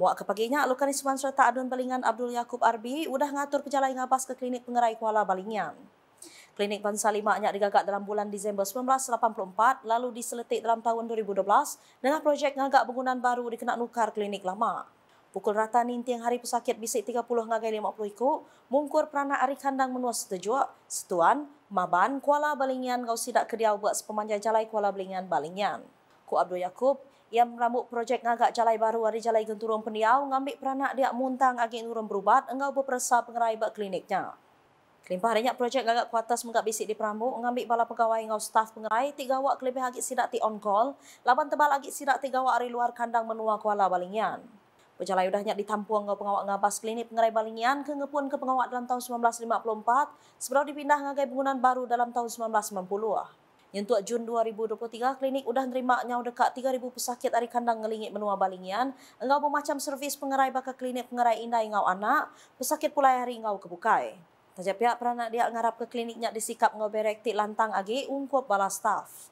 Muak kepaginya paginya, Alukan Isman serta Adun Balingan Abdul Yaakub Arbi sudah mengatur pejalan ngapas ke klinik pengerai Kuala Balingan. Klinik Bansa Lima hanya digagak dalam bulan Disember 1984 lalu diseletik dalam tahun 2012 dengan projek ngagak penggunaan baru dikenak nukar klinik lama. Pukul rata ninting hari pesakit bisik 30 hingga 50 ikut, mungkur peranak Ari Kandang menua setujuk, setuan, Maban, Kuala Balingan kau sidak kediau buat sepemanja jalai Kuala Balingan Balingan. Ku Abdul Yaakob yang meramuk projek ngagak jalai baru hari jalai genturung peniau ngambil peranak dia muntang agak nurun berubat engau berperasa pengerai bak kliniknya. Kelimpah adanya projek ngagak kuatas mengkak bisik di peramu ngambil bala pegawai ngau staf pengerai tiga awak kelebih agak sidak ti on call laban tebal agak sidak tiga awak hari luar kandang menua kuala balingian. Pejalai udahnya ditampung ngau pengawak ngabas klinik pengerai Balingan ke ngepun ke pengawak dalam tahun 1954 sebelum dipindah ngagai bangunan baru dalam tahun 1990. Untuk Jun 2023, klinik udah nerima nyau dekat 3,000 pesakit dari kandang ngelingit menua balingian. Engau bermacam servis pengerai bakal klinik pengerai indah engau anak, pesakit pulai hari engau kebukai. Tajak pihak peranak dia ngarap ke kliniknya disikap engau berektik lantang lagi ungkup balas staff.